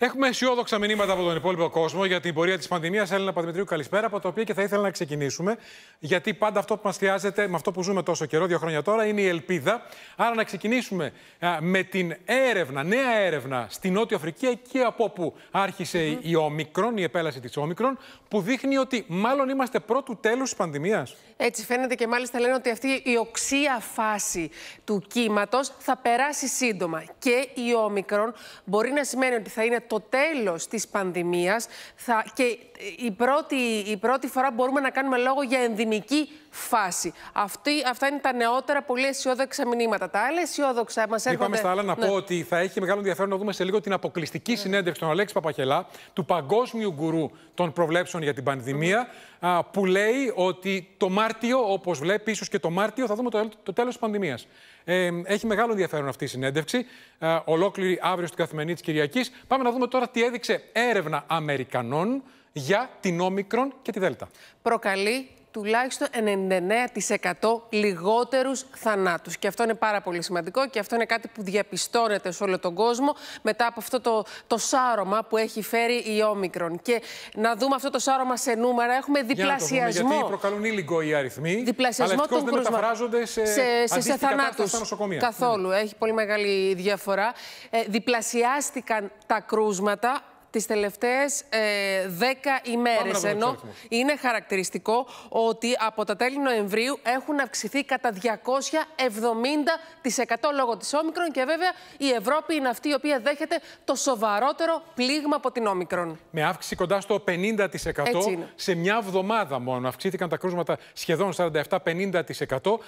Έχουμε αισιόδοξα μηνύματα από τον υπόλοιπο κόσμο για την πορεία της πανδημίας. Έλενα Παδημητρίου, καλησπέρα. Από τα οποία και θα ήθελα να ξεκινήσουμε. Γιατί πάντα αυτό που μας χρειάζεται με αυτό που ζούμε τόσο καιρό, δύο χρόνια τώρα, είναι η ελπίδα. Άρα να ξεκινήσουμε με την έρευνα, νέα έρευνα στην Νότια Αφρική, εκεί από όπου άρχισε η Όμικρον, η επέλαση της Όμικρον, που δείχνει ότι μάλλον είμαστε πρώτου τέλους της πανδημίας. Έτσι φαίνεται και μάλιστα λένε ότι αυτή η οξία φάση του κύματος θα περάσει σύντομα. Και η Όμικρον μπορεί να σημαίνει ότι θα είναι το τέλος της πανδημίας θα, και η πρώτη, η πρώτη φορά μπορούμε να κάνουμε λόγο για ενδυμική φάση. Αυτή, αυτά είναι τα νεότερα πολύ αισιόδοξα μηνύματα. Τα άλλα αισιόδοξα μας έρχονται. Πάμε στα άλλα να ναι. πω ότι θα έχει μεγάλο ενδιαφέρον να δούμε σε λίγο την αποκλειστική ναι. συνέντευξη των Αλέξη Παπαχελά, του παγκόσμιου γκουρού των προβλέψεων για την πανδημία, ναι. α, που λέει ότι το Μάρτιο, όπως βλέπει, ίσως και το Μάρτιο, θα δούμε το, το τέλος της πανδημίας. Ε, έχει μεγάλο ενδιαφέρον αυτή η συνέντευξη, ολόκληρη αύριο στην καθημερινή της Κυριακής. Πάμε να δούμε δούμε τώρα τι έδειξε έρευνα Αμερικανών για την όμικρον και τη Δέλτα. Προκαλεί τουλάχιστον 99% λιγότερους θανάτους. Και αυτό είναι πάρα πολύ σημαντικό και αυτό είναι κάτι που διαπιστώνεται σε όλο τον κόσμο μετά από αυτό το, το σάρωμα που έχει φέρει η Όμικρον. Και να δούμε αυτό το σάρωμα σε νούμερα. Έχουμε διπλασιασμό. δούμε, γιατί προκαλούν ήλικο οι αριθμοί. Διπλασιασμό των δεν μεταφράζονται σε, σε, σε, σε Καθόλου. Ναι. Έχει πολύ μεγάλη διαφορά. Ε, διπλασιάστηκαν τα κρούσματα τις τελευταίες ε, 10 ημέρες. Ενώ είναι χαρακτηριστικό ότι από τα τέλη Νοεμβρίου έχουν αυξηθεί κατά 270% λόγω της Όμικρον και βέβαια η Ευρώπη είναι αυτή η οποία δέχεται το σοβαρότερο πλήγμα από την Όμικρον. Με αύξηση κοντά στο 50% σε μια εβδομάδα μόνο. Αυξήθηκαν τα κρούσματα σχεδόν 47-50%.